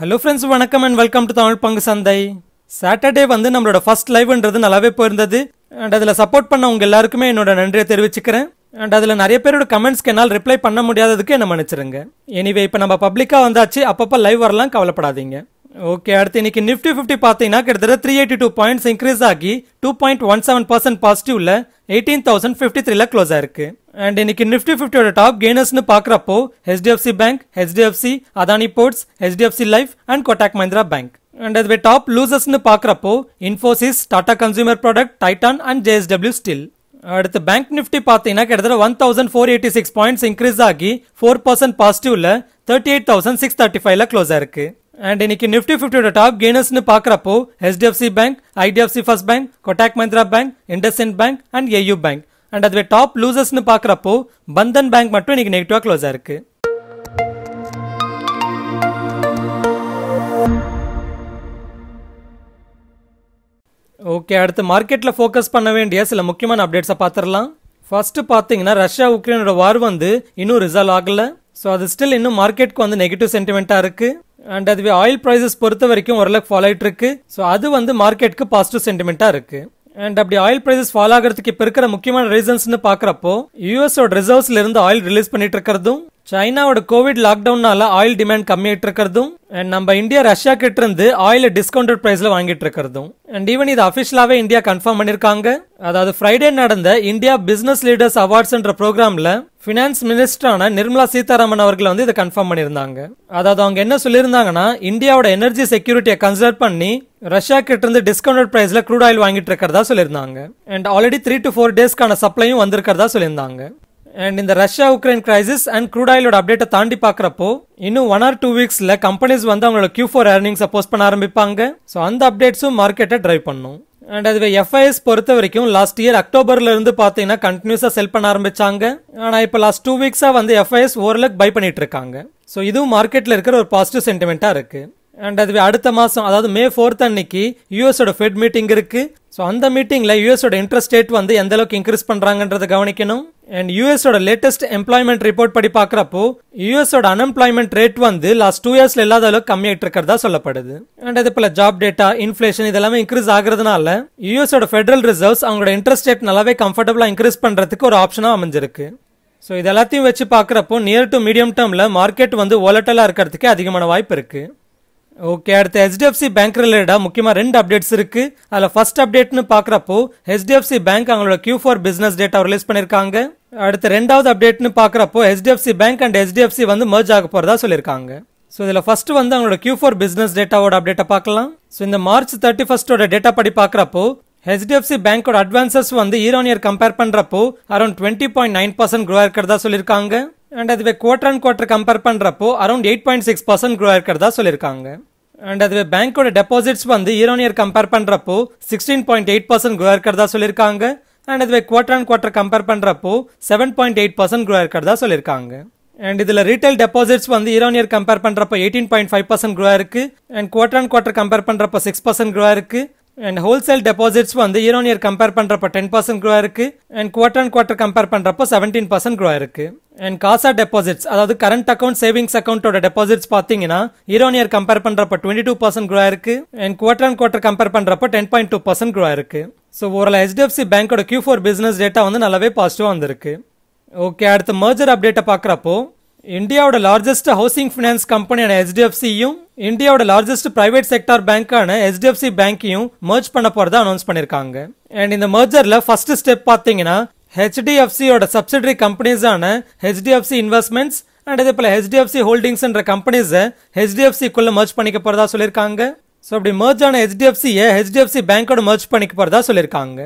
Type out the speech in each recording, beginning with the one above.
hello friends வணக்கம் and welcome to Tamil பங்கு சந்தை சாட்டர்டே வந்து நம்மளோட ஃபர்ஸ்ட் லைவ்ன்றது நல்லாவே போயிருந்தது அண்ட் அதில் சப்போர்ட் பண்ண உங்கள் எல்லாருக்குமே என்னோட நன்றியை தெரிவிச்சுக்கிறேன் அண்ட் அதில் நிறைய பேரோட கமெண்ட்ஸ்க்கு என்னால் ரிப்ளை பண்ண முடியாததுக்கு என்ன மன்னிச்சிருங்க எனிவே இப்போ நம்ம பப்ளிக்காக வந்தாச்சு அப்பப்போ லைவ் வரலாம் கவலைப்படாதீங்க ஓகே அடுத்து இன்றைக்கி நிஃப்டி ஃபிஃப்டி பார்த்தீங்கன்னா கிட்டத்தட்ட three eighty two points increase ஆகி two point one seven percent பாசிட்டிவ்ல எயிட்டீன் தௌசண்ட் ஃபிஃப்டி த்ரீல க்ளோஸ் ஆயிருக்கு அண்ட் இன்னைக்கு நிஃப்டி ஃபிஃப்டியோட டாப் கெய்னர்ஸ்னு பார்க்குறப்போ HDFC bank HDFC Adani ports HDFC life and Kotak Mahindra bank and அதுவே டாப் லூசர்ஸ்னு பார்க்குறப்போ Infosys Tata consumer product Titan and JSW steel அடுத்து பேங்க் நிஃப்டி பார்த்தீங்கன்னா கிட்டத்தட்ட one thousand four eighty six points increase ஆகி ஃபோர் பர்சன்ட் பாசிட்டிவ்ல thirty eight thousand six thirty ஃபைவ்ல close ஆயிருக்கு அண்ட் இன்னைக்கு நிஃப்டி ஃபிஃப்டியோட டாப் கெய்னர்ஸ்னு பார்க்குறப்போ HDFC bank IDFC first bank Kotak Mahindra bank IndusInd bank and AU bank and அதுவே டாப் லூசர்ஸ்னு பார்க்குறப்போ பந்தன் பேங்க் மட்டும் இன்னைக்கு நெகட்டிவாக க்ளோஸ் ஆயிருக்கு ஓகே அடுத்து மார்க்கெட்டில் ஃபோக்கஸ் பண்ண வேண்டிய சில முக்கியமான அப்டேட்ஸை பார்த்துடலாம் ஃபர்ஸ்ட்டு பார்த்தீங்கன்னா ரஷ்யா உக்ரைனோட வார் வந்து இன்னும் ரிசால்வ் ஆகலை ஸோ அது ஸ்டில் இன்னும் மார்க்கெட்டுக்கு வந்து நெகட்டிவ் சென்டிமெண்ட்டாக இருக்குது அண்ட் அதுவே ஆயில் ப்ரைஸஸ் பொறுத்த வரைக்கும் ஓரளவுக்கு ஃபாலோ ஆகிட்டு இருக்கு ஸோ அது வந்து மார்க்கெட்டுக்கு பாசிட்டிவ் சென்டிமெண்ட்டாக இருக்கு அண்ட் அப்படி ஆயில் ப்ரைஸஸ் ஃபாலோ ஆகிறதுக்கு இப்போ இருக்கிற முக்கியமான ரீசன்ஸ்னு பார்க்குறப்போ யூஎஸோட ரிசர்வ்ஸ்ல இருந்து ஆயில் ரிலீஸ் பண்ணிட்டு இருக்கிறதும் சைனாவோட கோவிட் லாக்டவுன்னால ஆயில் டிமாண்ட் கம்மியாயிட்டு இருக்கிறதும் அண்ட் நம்ம இந்தியா ரஷ்யா கிட்ட இருந்து ஆயில் டிஸ்கவுண்டட் பிரைஸ்ல வாங்கிட்டு இருக்கிறதும் அண்ட் ஈவன் இது அஃபிஷியலாவே இந்தியா கன்ஃபார்ம் பண்ணிருக்காங்க அதாவது ஃப்ரைடே நடந்த இந்தியா பிசினஸ் லீடர்ஸ் அவார்ட்ஸ்ன்ற ப்ரோக்ராம்ல ஃபினான்ஸ் மினிஸ்டரான நிர்மலா சீதாராமன் அவர்கள் வந்து இதை கன்ஃபார்ம் பண்ணியிருந்தாங்க அதாவது அவங்க என்ன சொல்லியிருந்தாங்கன்னா இந்தியாவோட எனர்ஜி செக்யூரிட்டியை கன்சிடர் பண்ணி ரஷ்யா கிட்ட இருந்து டிஸ்கவுண்டட் பிரைஸ்ல க்ரூட் ஆயில் வாங்கிட்டு இருக்கிறதா சொல்லியிருந்தாங்க and already three to four டேஸ்க்கான சப்ளையும் வந்திருக்கிறதா சொல்லியிருந்தாங்க அண்ட் இந்த Russia Ukraine crisis and crude ஆயிலோட அப்டேட்டை தாண்டி பார்க்குறப்போ இன்னும் ஒன் ஆர் டூ வீக்ஸில் கம்பெனிஸ் வந்து அவங்களோட கியூ ஃபோர் ஏர்னிங்ஸை போஸ்ட் பண்ண ஆரம்பிப்பாங்க ஸோ அந்த அப்டேட்ஸும் மார்க்கெட்டை ட்ரைவ் பண்ணும் அண்ட் அதுவே எஃப்ஐஎஸ் பொறுத்த வரைக்கும் லாஸ்ட் இயர் அக்டோபர்ல இருந்து பார்த்தீங்கன்னா கண்டினியூஸாக செல் பண்ண ஆரம்பிச்சாங்க ஆனால் இப்போ லாஸ்ட் டூ வீக்ஸாக வந்து எஃப்ஐஎஸ் ஓரளவுக்கு பை பண்ணிட்டு இருக்காங்க ஸோ இதுவும் மார்க்கெட்டில் இருக்கிற ஒரு பாசிட்டிவ் சென்டிமெண்ட்டாக இருக்குது அண்ட் அதுவே அடுத்த மாதம் அதாவது மே ஃபோர்த் அன்னைக்கு யூஎஸோட ஃபெட் மீட்டிங் இருக்குது ஸோ அந்த மீட்டிங்கில் யூஎஸோட இன்ட்ரெஸ்ட் ரேட் வந்து எந்த அளவுக்கு இன்க்ரீஸ் பண்ணுறாங்கன்றதை கவனிக்கணும் அண்ட் யூஎஸோட லேட்டஸ்ட் எம்ப்ளாய்மெண்ட் ரிப்போர்ட் படி பார்க்குறப்போ யூஎஸோட அன்எம்ப்ளாய்மெண்ட் ரேட் வந்து லாஸ்ட் டூ இயர்ஸில் இல்லாத அளவுக்கு கம்மியாகிட்டு இருக்கிறதா சொல்லப்படுது அண்ட் அதே போல் ஜாப் டேட்டா இன்ஃப்ளேஷன் இதெல்லாமே இன்க்ரீஸ் ஆகிறதுனால யூஎஸோட ஃபெடரல் ரிசர்வ்ஸ் அவங்களோட இன்ட்ரெஸ்ட் ரேட் நல்லாவே கம்ஃபர்டபுளாக இன்க்ரீஸ் பண்ணுறதுக்கு ஒரு ஆப்ஷனாக அமைஞ்சிருக்கு ஸோ இது எல்லாத்தையும் வச்சு பார்க்குறப்போ நியர் டு மீடியம் டேர்மில் மார்க்கெட் வந்து ஓலட்டலாக இருக்கிறதுக்கே அதிகமான வாய்ப்பு இருக்குது ஓகே அடுத்து ஹெச்டிஎஃப்சி பேங்க் ரிலேட்டடாக முக்கியமாக ரெண்டு அப்டேட்ஸ் இருக்குது அதில் ஃபர்ஸ்ட் அப்டேட்னு பார்க்குறப்போ ஹெச்டிஎஃப்சி பேங்க் அவங்களோட Q four business data release பண்ணியிருக்காங்க அடுத்து ரெண்டாவது அப்டேட்னு பார்க்குறப்போ ஹெச்டிஎஃப்சி பேங்க் அண்ட் ஹெச்டிஎஃப்சி வந்து மர்ஜ் ஆக போகிறதா சொல்லியிருக்காங்க ஸோ இதில் ஃபஸ்ட்டு வந்து அவங்களோட கியூ ஃபோர் பிஸ்னஸ் டேட்டாவோட அப்டேட்டை பார்க்கலாம் ஸோ இந்த மார்ச் தேர்ட்டி ஃபஸ்ட்டோட டேட்டா படி பார்க்குறப்போ ஹெச்டிஎஃப்சி பேங்கோட அட்வான்சஸ் வந்து இயர் ஆன் இயர் கம்பேர் பண்ணுறப்போ around twenty point nine percent grow இருக்கிறதா சொல்லியிருக்காங்க அண்ட் அதுவே குவார்டர் அண்ட் குவார்டர் கம்பேர் பண்ணுறப்போ around eight point six percent grow இருக்கிறதா சொல்லியிருக்காங்க அண்ட் அதுவே பேங்க்கோட டெபாசிட்ஸ் வந்து இயர் ஆன் இயர் கம்பேர் பண்ணுறப்போ sixteen point eight percent grow இருக்கிறதா சொல்லியிருக்காங்க அண்ட் அதுவே குவார்டர் அண்ட் குவார்டர் கம்பேர் பண்ணுறப்போ seven point eight percent grow இருக்கிறதா சொல்லியிருக்காங்க அண்ட் இதில் ரீட்டைல் டெபாசிட்ஸ் வந்து இயர் ஆன் இயர் கம்பேர் பண்ணுறப்போ eighteen point five percent grow இருக்குது and quarter and quarter compare பண்ணுறப்போ சிக்ஸ் பர்சன்ட் க்ரோ இருக்குது அண்ட் ஹோல்சேல் டெபாசிட்ஸ் வந்து இயர் ஆன் இயர் கம்பேர் பண்ணுறப்போ டென் பர்சன்ட் க்ரோ இருக்குது and quarter and quarter compare பண்ணுறப்போ seventeen percent grow இருக்குது and CASA deposits அதாவது current account savings அக்கௌண்ட்டோட deposits பார்த்தீங்கன்னா இயர் இயர் கம்பேர் பண்ணுறப்ப டுவெண்ட்டி டூ பர்சன்ட் க்ரோ இருக்கு and quarter and quarter compare பண்ணுறப்ப ten point two percent grow இருக்கு so ஓரளவு ஹெச்டிஎஃப்சி பேங்கோட கியூ ஃபோர் பிஸ்னஸ் டேட்டா வந்து நல்லாவே பாசிட்டிவாக வந்திருக்கு ஓகே அடுத்த மர்ஜர் அப்டேட்டை பார்க்குறப்போ இந்தியாவோட லார்ஜஸ்ட் ஹவுசிங் ஃபினான்ஸ் கம்பெனியான ஹெச்டிஎஃப்சியும் இந்தியாவோட லார்ஜஸ்ட் பிரைவேட் செக்டார் பேங்கான ஹெச்டிஎஃப்சி பேங்கையும் மர்ஜ் பண்ண போகிறதா அனௌன்ஸ் பண்ணியிருக்காங்க அண்ட் இந்த மர்ஜரில் ஃபர்ஸ்ட் ஸ்டெப் பார்த்தீங்கன்னா ஹெச்டிஎஃப்சியோட சப்சிடரி கம்பெனிஸான ஹெச்டிஎஃப்சி இன்வெஸ்ட்மெண்ட்ஸ் அண்ட் இதே போல் ஹெச்டிஎஃப்சி ஹோல்டிங்ஸ்ன்ற கம்பெனிஸை ஹெச்டிஎஃப்சிக்குள்ளே மர்ஜ் பண்ணிக்க போகிறதா சொல்லியிருக்காங்க ஸோ அப்படி மர்ஜ் ஆன ஹெச்டிஎஃப்சியை ஹெச்டிஎஃப்சி பேங்கோட மர்ஜ் பண்ணிக்க போகிறதா சொல்லியிருக்காங்க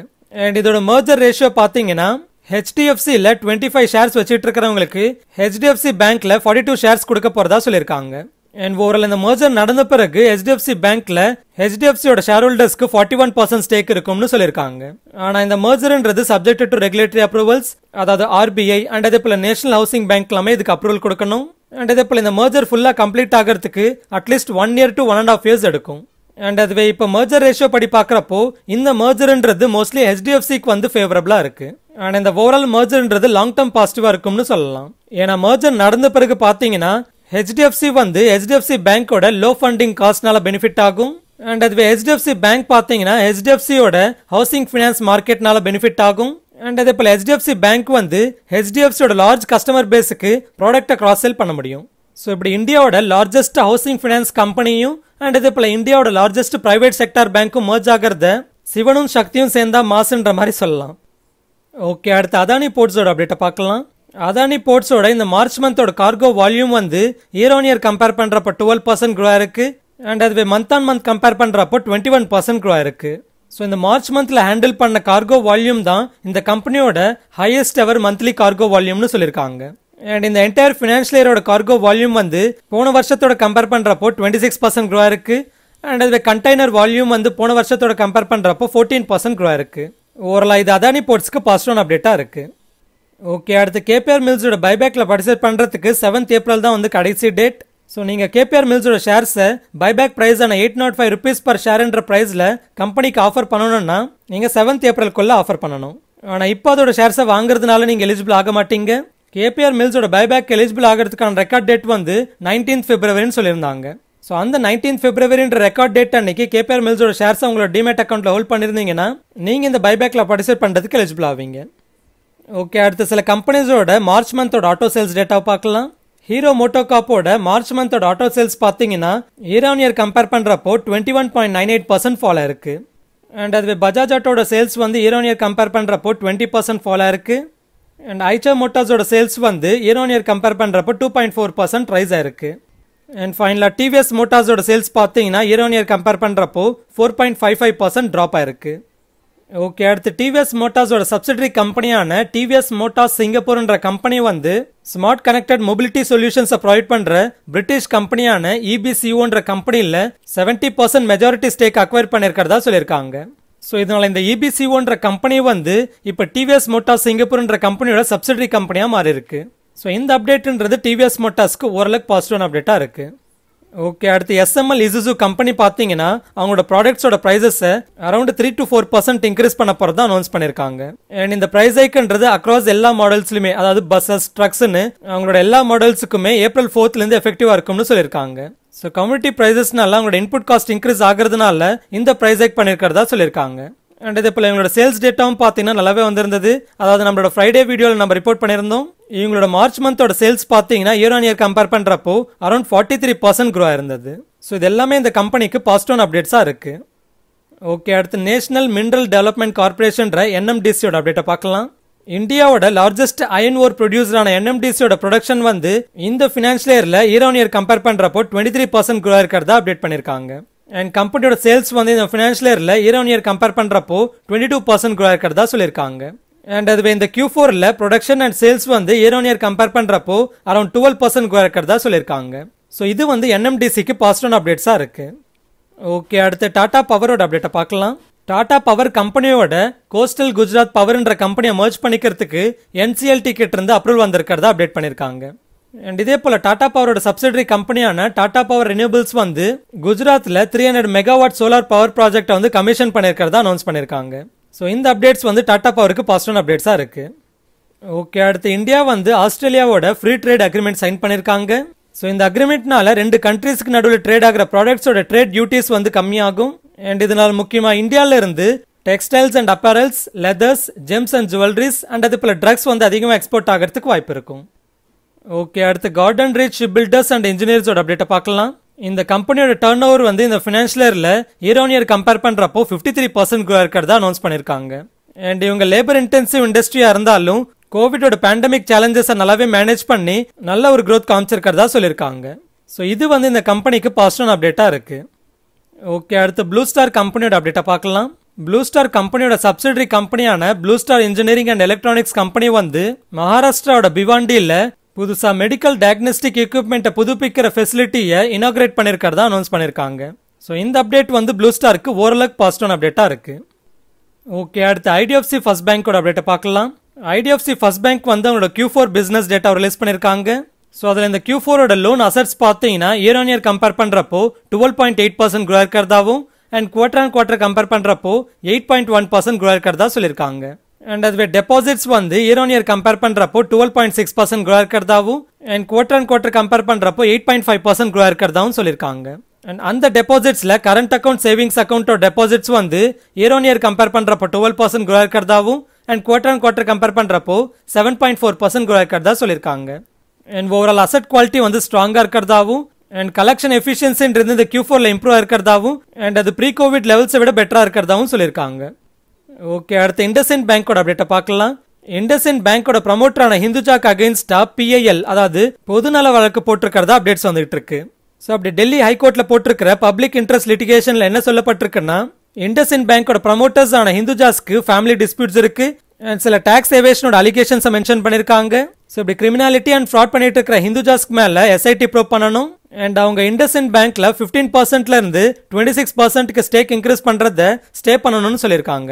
அண்ட் இதோட மர்ஜர் ரேஷியோ பார்த்தீங்கன்னா ஹெச்டிஎஃப்சியில் டுவெண்ட்டி ஃபைவ் ஷேர்ஸ் வச்சுட்டு இருக்கிறவங்களுக்கு ஹெச்டிஎஃப்சி பேங்க்கில் ஃபார்ட்டி டூ ஷேர்ஸ் கொடுக்க போகிறதா சொல்லியிருக்காங்க அண்ட் ஓவரால் இந்த மர்ஜர் நடந்த பிறகு ஹெச்டிஎஃப்சி பேங்க்ல ஹெச்டிஎஃப்சியோட ஷேர் ஹோல்டர்ஸ்க்கு ஃபார்ட்டி ஒன் பர்சன்ட் ஸ்டேக் இருக்கும்னு சொல்லியிருக்காங்க ஆனால் இந்த மர்ஜர்ன்றது சப்ஜெக்ட் டு ரெகுலேட்டரி அப்ரூவல்ஸ் அதாவது ஆர்பிஐ அண்ட் அதே போல நேஷனல் ஹவுசிங் பேங்க் எல்லாமே இதுக்கு அப்ரூவல் கொடுக்கணும் அண்ட் அதே போல இந்த மர்ஜர் ஃபுல்லாக கம்ப்ளீட் ஆகிறதுக்கு at least one year to one and half years எடுக்கும் அண்ட் அதுவே இப்போ மர்ஜர் ரேஷியோ படி பார்க்குறப்போ இந்த மர்ஜர்ன்றது மோஸ்ட்லி ஹெச்டிஎஃப்சிக்கு வந்து ஃபேவரபிளாக இருக்கு அண்ட் இந்த ஓவரால் மர்ஜர்ன்றது லாங் டேர்ம் பாசிட்டிவாக இருக்கும்னு சொல்லலாம் ஏன்னா மர்ஜர் நடந்த பிறகு பார்த்தீங்கன்னா ஹெச்டிஎஃப்சி வந்து ஹெச்டிஎஃப்சி பேங்க்கோட லோ ஃபண்டிங் காஸ்ட்னால பெனிஃபிட் ஆகும் அண்ட் அதுவே ஹெச்டிஎஃப்சி பேங்க் பார்த்தீங்கன்னா ஹெச்டிஎஃப்சியோட ஹவுசிங் ஃபினான்ஸ் மார்க்கெட்னால பெனிஃபிட் ஆகும் அண்ட் அதே போல் ஹெச்டிஎஃப்சி பேங்க் வந்து ஹெச்டிஎஃப்சியோட லார்ஜ் கஸ்டமர் பேஸுக்கு ப்ராடக்டை கிராஸ் செல் பண்ண முடியும் ஸோ இப்படி இந்தியாவோட லார்ஜஸ்ட் ஹவுசிங் ஃபினான்ஸ் கம்பெனியும் அண்ட் அதே போல் இந்தியாவோட லார்ஜஸ்ட் ப்ரைவேட் செக்டார் பேங்க்கும் மேர்ஜ் ஆகிறத சிவனும் சக்தியும் சேர்ந்தா மாசுன்ற மாதிரி சொல்லலாம் ஓகே அடுத்து அதானி போர்ட்ஸோட அப்டேட்டை பார்க்கலாம் அதானி போர்ட்ஸோட இந்த மார்ச் மந்தோட கார்கோ வால்யூம் வந்து இயர் இயர் கம்பேர் பண்ணுறப்போ டுவெல் பர்சன்ட் க்ரோ இருக்கு அண்ட் அதுவே மந்த் ஆன் மந்த் கம்பேர் பண்ணுறப்போ டுவெண்ட்டி ஒன் பர்சன்ட் க்ரோ இருக்கு ஸோ இந்த மார்ச் மந்த்ல ஹேண்டில் பண்ண கார்கோ வால்யூம் தான் இந்த கம்பெனியோட ஹையஸ்ட் எவர் மந்த்லி கார்கோ வால்யூம்னு சொல்லியிருக்காங்க அண்ட் இந்த என்டையர் ஃபினான்ஷியல் இயரோட கார்கோ வால்யூம் வந்து போன வருஷத்தோட கம்பேர் பண்ணுறப்போ டுவெண்ட்டி சிக்ஸ் பர்சன்ட் க்ரோ இருக்கு அண்ட் அதுவே கண்டெய்னர் வால்யூம் வந்து போன வருஷத்தோட கம்பேர் பண்ணுறப்போ ஃபோர்டீன் பர்சன்ட் க்ரோ இருக்கு ஓவரலாக இது அதானி போர்ட்ஸ்க்கு பாசிட்டிவ் அப்டேட்டாக இருக்குது ஓகே அடுத்து கேபிஆர் மில்ஸோட பைபேக்கில் பார்ட்டிசிபேட் பண்ணுறதுக்கு செவன்த் ஏப்ரல் தான் வந்து கடைசி டேட் ஸோ நீங்கள் கேபிஆர் மில்ஸோட ஷேர்ஸை பைபேக் ப்ரைஸான eight nought five rupees per ஷேர்ன்ற ப்ரைஸில் கம்பெனிக்கு ஆஃபர் பண்ணணும்னா நீங்கள் செவன்த் ஏப்ரலுக்குள்ளே ஆஃபர் பண்ணணும் ஆனால் இப்போ அதோட ஷேர்ஸை வாங்குறதுனால நீங்கள் எலிஜிபிள் ஆக மாட்டீங்க கேபிஆர் மில்ஸோட பைபேக் எலிஜிபிள் ஆகிறதுக்கான ரெக்கார்ட் டேட் வந்து நைன்டீன்த் ஃபிப்ரவரின்னு சொல்லியிருந்தாங்க ஸோ அந்த நைன்டீன் பிப்ரவரின்ற ரெக்கார்ட் டேட் அன்னைக்கு கேபிஆர் மில்ஸோட ஷேர்ஸ் உங்களோட டிமேட் அக்கௌண்ட்டில் ஹோல்ட் பண்ணியிருந்தீங்கன்னா நீங்கள் இந்த பைபேக்கில் பார்ட்டிசிபேட் பண்ணுறதுக்கு எலிஜிபிள் ஆவீங்க ஓகே அடுத்த சில கம்பெனிஸோட மார்ச் மந்தோட ஆட்டோ சேல்ஸ் டேட்டா பார்க்கலாம் ஹீரோ மோட்டோகாப்போட மார்ச் மந்தோட ஆட்டோ சேல்ஸ் பார்த்தீங்கன்னா இயர் ஆன் இயர் கம்பேர் பண்ணுறப்போ twenty one point nine eight percent fall ஆயிருக்கு அண்ட் அதுவே பஜாஜ் ஆட்டோட சேல்ஸ் வந்து இயர் ஆன் இயர் கம்பேர் பண்ணுறப்போ டுவெண்ட்டி பர்சன்ட் ஃபாலோ ஆயிருக்கு அண்ட் ஐச்சா மோட்டார்ஸோட சேல்ஸ் வந்து இயர் ஆன் இயர் கம்பேர் பண்ணுறப்போ two point four percent rise ஆயிருக்கு அண்ட் ஃபைனலாக டிவிஎஸ் மோட்டார்ஸோட சேல்ஸ் பார்த்தீங்கன்னா இயர் ஆன் இயர் கம்பேர் பண்ணுறப்போ four point five five percent drop ஆயிருக்கு ஓகே அடுத்து டிவிஎஸ் மோட்டார்ஸோட சப்சிடரி கம்பெனியான டிவிஎஸ் மோட்டார்ஸ் சிங்கப்பூர்ன்ற கம்பெனி வந்து ஸ்மார்ட் கனெக்டட் மொபிலிட்டி சொல்யூஷன்ஸை ப்ரொவைட் பண்ணுற பிரிட்டிஷ் கம்பெனியான இபிசிஓன்ற கம்பெனியில் seventy percent majority stack acquire பண்ணியிருக்கிறதா சொல்லியிருக்காங்க ஸோ இதனால் இந்த இபிசிஓன்ற e கம்பெனி வந்து இப்போ டிவிஎஸ் மோட்டார்ஸ் சிங்கப்பூர்ன்ற கம்பெனியோட சப்சிடரி கம்பெனியாக மாறி இருக்கு ஸோ இந்த அப்டேட்டுன்றது டிவிஎஸ் மோட்டார்ஸ்க்கு ஓரளவுக்கு பாசிட்டிவான அப்டேட்டாக இருக்குது ஓகே அடுத்து எஸ்எம்எல் இசுசு கம்பெனி பார்த்தீங்கன்னா அவங்களோட ப்ராடக்ட்ஸோட ப்ரைஸஸை around three to four percent increase பண்ண போகிறதா அனௌன்ஸ் பண்ணியிருக்காங்க அண்ட் இந்த ப்ரைஸ் ஐக்கன்றது அக்ராஸ் எல்லா மாடல்ஸ்லையுமே அதாவது பஸ்ஸஸ் ட்ரக்ஸ்னு அவங்களோட எல்லா மாடல்ஸுக்குமே ஏப்ரல் ஃபோர்த்லேருந்து எஃபெக்டிவாக இருக்கும்னு சொல்லியிருக்காங்க ஸோ கம்யூனிட்டி ப்ரைஸஸ்னால அவங்களோட இன்புட் காஸ்ட் இன்க்ரீஸ் ஆகிறதுனால இந்த ப்ரைஸ் ஐக் பண்ணியிருக்கிறதா சொல்லியிருக்காங்க அண்ட் இதே போல் எங்களோட சேல்ஸ் டேட்டாவும் பார்த்தீங்கன்னா நல்லாவே வந்திருந்தது அதாவது நம்மளோட ஃப்ரைடே வீடியோவில் நம்ம ரிப்போர்ட் பண்ணியிருந்தோம் இவங்களோட மார்ச் மந்தோட சேல்ஸ் பார்த்தீங்கன்னா இயர் ஆன் இயர் கம்பேர் பண்ணுறப்போ around forty three percent grow ஆயிருந்தது ஸோ இது எல்லாமே இந்த கம்பெனிக்கு பாசிட்டிவ் அப்டேட்ஸாக இருக்குது ஓகே அடுத்து நேஷனல் மினரல் டெவலப்மெண்ட் கார்பரேஷன்ற என்எம்டிசியோட அப்டேட்டை பார்க்கலாம் இந்தியாவோட லார்ஜஸ்ட் அயன் ஓர் ப்ரொடியூசரான என்எம்டிசியோட ப்ரொடக்ஷன் வந்து இந்த ஃபினான்ஷியல் இயரில் இயர் ஆன் இயர் கம்பேர் பண்ணுறப்போ டுவெண்ட்டி த்ரீ பர்சன்ட் க்ரோ இருக்கிறதா அப்டேட் பண்ணியிருக்காங்க அண்ட் கம்பெனியோட சேல்ஸ் வந்து இந்த ஃபினான்ஷியல் இயரில் இயர் ஆன் இயர் கம்பேர் பண்ணுறப்போ டுவெண்ட்டி டூ பர்சன்ட் க்ரோ இருக்கிறதா சொல்லியிருக்காங்க அண்ட் அதுவே இந்த கியூ ஃபோரில் ப்ரொடக்ஷன் அண்ட் சேல்ஸ் வந்து இயர் ஒன் இயர் கம்பேர் பண்ணுறப்போ அரௌண்ட் டுவெல் பர்சன்ட் இருக்கிறதா சொல்லியிருக்காங்க ஸோ இது வந்து என்எம்டிசிக்கு பாசிட்டிவ் அப்டேட்ஸாக இருக்குது ஓகே அடுத்து டாடா பவரோட அப்டேட்டை பார்க்கலாம் டாடா பவர் கம்பெனியோட கோஸ்டல் குஜராத் பவர்ன்ற கம்பெனியை மர்ஜ் பண்ணிக்கிறதுக்கு என்சிஎல்டி கிட்ட இருந்து அப்ரூவல் வந்திருக்கிறதா அப்டேட் பண்ணியிருக்காங்க அண்ட் இதே போல் டாடா பவரோட சப்சிடரி கம்பெனியான டாடா பவர் ரினியூபிள்ஸ் வந்து குஜராத்தில் three hundred megawatt solar power ப்ராஜெக்டை வந்து கமிஷன் பண்ணியிருக்கிறதா அனௌன்ஸ் பண்ணியிருக்காங்க ஸோ இந்த அப்டேட்ஸ் வந்து டாட்டா பவருக்கு பாசிட்டிவ் அப்டேட்ஸாக இருக்குது ஓகே அடுத்து இந்தியா வந்து ஆஸ்திரேலியாவோட ஃப்ரீ ட்ரேட் அக்ரிமெண்ட் சைன் பண்ணியிருக்காங்க ஸோ இந்த அக்ரிமெண்ட்னால ரெண்டு கண்ட்ரீஸ்க்கு நடுவில் ட்ரேட் ஆகிற ப்ராடக்ட்ஸோட ட்ரேட் டியூட்டிஸ் வந்து கம்மியாகும் அண்ட் இதனால் முக்கியமாக இந்தியாவிலேருந்து textiles and apparels leathers gems and jewelleries and அது போல ட்ரக்ஸ் வந்து அதிகமாக எக்ஸ்போர்ட் ஆகிறதுக்கு வாய்ப்பு இருக்கும் ஓகே அடுத்து கார்டன் ரீச் பில்டர்ஸ் அண்ட் இன்ஜினியர்ஸோட அப்டேட்டை பார்க்கலாம் இந்த கம்பெனியோட டர்ன் ஓவர் வந்து இந்த ஃபினான்ஷியலரில் இயரில் இயர் ஆன் இயர் கம்பேர் பண்ணுறப்போ ஃபிஃப்டி த்ரீ பர்சன்ட் இருக்கிறதா அனௌன்ஸ் பண்ணியிருக்காங்க அண்ட் இவங்க லேபர் இன்டென்சிவ் இண்டஸ்ட்ரியாக இருந்தாலும் கோவிடோட பேண்டமிக் சேலஞ்சஸை நல்லாவே மேனேஜ் பண்ணி நல்ல ஒரு க்ரோத் காமிச்சிருக்கிறதா சொல்லியிருக்காங்க ஸோ இது வந்து இந்த கம்பெனிக்கு பாசிட்டிவ் அப்டேட்டாக இருக்குது ஓகே அடுத்து ப்ளூ ஸ்டார் கம்பெனியோட அப்டேட்டை பார்க்கலாம் ப்ளூ ஸ்டார் கம்பெனியோட சப்சிடரி கம்பெனியான Blue Star engineering and electronics company வந்து மகாராஷ்டிராவோட பிவாண்டியில் புதுசாக மெடிக்கல் டயக்னோஸ்டிக் எக்யூப்மெண்ட்டை புதுப்பிக்கிற ஃபெசிலிட்டியை இனாகிரேட் பண்ணியிருக்கிறதா அனௌன்ஸ் பண்ணியிருக்காங்க ஸோ இந்த அப்டேட் வந்து ப்ளூ ஸ்டாருக்கு ஓரளவுக்கு பாசிட்டிவ் அப்டேட்டாக இருக்குது ஓகே அடுத்து ஐடிஎஃப்சி ஃபர்ஸ்ட் பேங்க்கோட அப்டேட்டை பார்க்கலாம் ஐடிஎஃப்சி ஃபர்ஸ்ட் பேங்க் வந்து அவங்களோட Q four business data release பண்ணியிருக்காங்க ஸோ அதில் இந்த கியூ ஃபோரோட லோன் அசட்ஸ் பார்த்தீங்கன்னா இயர் ஆன் இயர் கம்பேர் பண்ணுறப்போ twelve point eight percent grow இருக்கிறதாவும் and quarter and quarter compare பண்ணுறப்போ eight point one percent grow இருக்கிறதா சொல்லியிருக்காங்க அண்ட் அதுவே டெபாசிட்ஸ் வந்து இயர் ஆன் இயர் கம்பேர் பண்ணுறப்போ twelve point six percent grow இருக்கிறதாவும் and quarter and quarter compare பண்ணுறப்போ eight point five percent grow இருக்கிறதாவும் சொல்லியிருக்காங்க அண்ட் அந்த டெபாசிட்ஸில் கரண்ட் அக்கௌண்ட் சேவிங்ஸ் அக்கௌண்ட்டோட டெபாசிட்ஸ் வந்து இயர் ஆன் இயர் கம்பேர் பண்ணுறப்போ டுவெல் பர்சன்ட் க்ரோ இருக்கிறதாவும் and quarter and quarter compare பண்ணுறப்போ seven point four percent grow இருக்கிறதா சொல்லியிருக்காங்க அண்ட் ஓவரால் அசட் குவாலிட்டி வந்து ஸ்ட்ராங்காக இருக்கிறதாவும் அண்ட் கலெக்ஷன் எஃபிஷியன்சின்றது இந்த கியூ ஃபோரில் இம்ப்ரூவ் இருக்கிறதாவும் அண்ட் அது ப்ரீ கோவிட் லெவல்ஸை விட பெட்டராக இருக்கிறதாவும் சொல்லியிருக்காங்க ஓகே அடுத்து இண்டஸ்இன் பேங்கோட அப்டேட்டை பார்க்கலாம் இண்டஸ்இன் பேங்கோட ப்ரமோட்டரான ஹிந்துஜாக் அகைன்ஸ்டா பிஐஎல் அதாவது பொதுநல வழக்கு போட்டிருக்கிறதா அப்டேட்ஸ் வந்துகிட்டு இருக்கு ஸோ அப்படி டெல்லி ஹைகோர்ட்ல போட்டிருக்கிற பப்ளிக் இன்ட்ரெஸ்ட் லிட்டிகேஷனில் என்ன சொல்லப்பட்டிருக்குன்னா இண்டஸ்இன் பேங்கோட ப்ரமோட்டர்ஸ் ஆன ஹிந்துஜாஸ்க்கு ஃபேமிலி டிஸ்பியூட்ஸ் இருக்கு அண்ட் சில டேக்ஸ் எவேஷனோட அலிகேஷன்ஸை மென்ஷன் பண்ணியிருக்காங்க ஸோ இப்படி கிரிமினாலிட்டி அண்ட் ஃப்ராட் பண்ணிட்டு இருக்கிற ஹிந்துஜாஸ்க்கு மேலே எஸ்ஐடி ப்ரூவ் பண்ணணும் அண்ட் அவங்க இண்டஸ்இன் பேங்க்ல ஃபிஃப்டீன் பர்சன்ட்ல இருந்து டுவெண்ட்டி சிக்ஸ் பர்சன்ட்க்கு ஸ்டேக் இன்க்ரீஸ் பண்ணுறத ஸ்டே பண்ணணும்னு சொல்லியிருக்காங்க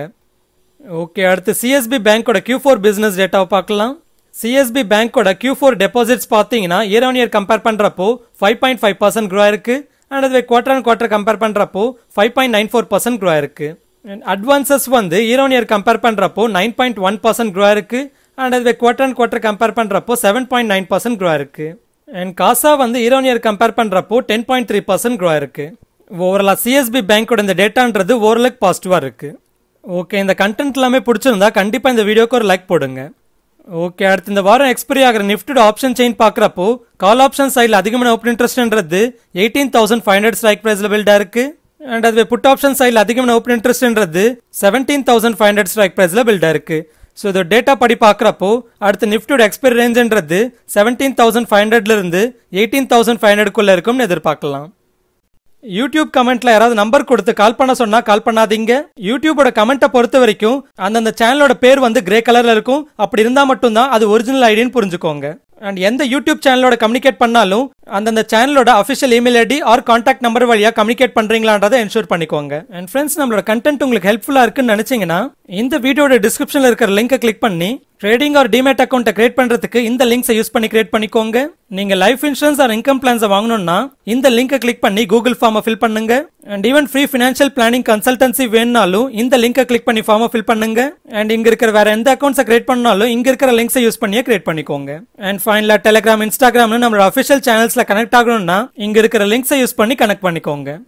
ஓகே அடுத்து சிஎஸ்பி பேங்க்கோட கியூ ஃபோர் பிஸ்னஸ் டேட்டாவை பார்க்கலாம் சிஎஸ்பி பேங்க்கோட கியூ ஃபோர் டெபாசிட்ஸ் பார்த்தீங்கன்னா இயர் ஆன் இயர் கம்பேர் பண்ணுறப்போ five point five percent grow ஆயிருக்கு அண்ட் அதுவே குவார்டர் அண்ட் குவார்டர் கம்பேர் பண்ணுறப்போ five point nine four percent grow ஆயிருக்கு அட்வான்சஸ் வந்து இயர் ஆன் இயர் கம்பேர் பண்ணுறப்போ nine point one percent grow ஆயிருக்கு and அதுவே quarter and quarter compare பண்ணுறப்போ seven point nine percent grow ஆயிருக்கு and CASA வந்து year on year compare பண்ணுறப்போ ten point three percent grow ஆயிருக்கு ஓவரலாக சிஎஸ்பி பேங்க்கோட இந்த டேட்டான்றது ஓரளவுக்கு பாசிட்டிவாக இருக்குது ஓகே இந்த கண்டென்ட் எல்லாமே பிடிச்சிருந்தா கண்டிப்பாக இந்த வீடியோக்கு ஒரு லைக் போடுங்க ஓகே அடுத்து இந்த வாரம் எக்ஸ்பைரி ஆகிற நிஃப்டோட ஆப்ஷன் செயின் பார்க்குறப்போ கால் ஆப்ஷன் சைடில் அதிகமான ஓப்பன் இன்ட்ரெஸ்ட்ன்றது eighteen thousand five hundred strike ப்ரைஸில் பில்டாக இருக்குது அண்ட் அதுவே புட் ஆப்ஷன் சைடில் அதிகமான ஓப்பன் இன்ட்ரெஸ்ட்ன்றது seventeen thousand five hundred strike ப்ரைஸில் பில்டாக இருக்குது ஸோ இதோட டேட்டா படி பார்க்குறப்போ அடுத்து நிஃப்டோட எக்ஸ்பைரி ரேஞ்சுன்றது செவன்டீன் தௌசண்ட் ஃபைவ் ஹண்ட்ரட்லேருந்து எயிட்டீன் தௌசண்ட் ஃபைவ் ஹண்ட்ரட்குள்ளே இருக்கும்னு எதிர்பார்க்கலாம் யூடியூப் கமெண்ட்ல யாராவது நம்பர் கொடுத்து கால் பண்ண சொன்னா கால் பண்ணாதீங்க யூடியூபோட கமெண்ட்டை பொறுத்த வரைக்கும் அந்தந்த சேனலோட பேர் வந்து கிரே கலர்ல இருக்கும் அப்படி இருந்தா மட்டும்தான் அது ஒரிஜினல் ஐடின்னு புரிஞ்சுக்கோங்க அண்ட் எந்த யூடியூப் சேனலோட கம்யூனிகேட் பண்ணாலும் அந்தந்த சேனலோட official email ID or contact number வழியாக கம்யூனிகேட் பண்ணுறீங்களான்றதை என்ஷூர் பண்ணிக்கோங்க அண்ட் ஃப்ரெண்ட்ஸ் நம்மளோட கண்டென்ட் உங்களுக்கு ஹெல்ப்ஃபுல்லாக இருக்குன்னு நினச்சிங்கன்னா இந்த வீடியோட டிஸ்கிரிப்ஷனில் இருக்கிற லிங்கை கிளிக் பண்ணி ட்ரேடிங் ஆர் டிமேட் அக்கௌண்ட்டை கிரியேட் பண்ணுறதுக்கு இந்த லிங்க்ஸை யூஸ் பண்ணி கிரியேட் பண்ணிக்கோங்க நீங்கள் லைஃப் இன்சூரன்ஸ் ஆர் இன்கம் பிளான்ஸை வாங்கணும்னா இந்த லிங்கை கிளிக் பண்ணி கூகுள் ஃபார்மை ஃபில் பண்ணுங்க and even free financial planning consultancy வேணுனாலும் இந்த லிங்கை கிளிக் பண்ணி ஃபார்மை ஃபில் பண்ணுங்க அண்ட் இங்க இருக்கிற வேற எந்த அக்கௌண்ட்ஸை கிரியேட் பண்ணாலும் இங்க இருக்கிற லிங்க்ஸை யூஸ் பண்ணியே கிரியேட் பண்ணிக்கோங்க அண்ட் ஃபைனலாக டெலிகிராம் இன்ஸ்டாகிராம்னு நம்மளோட அஃபிஷியல் சேனல்ஸ் கனெக்ட் ஆகணும்னா இங்க இருக்கிற லிங்க்ஸை யூஸ் பண்ணி கனெக்ட் பண்ணிக்கோங்க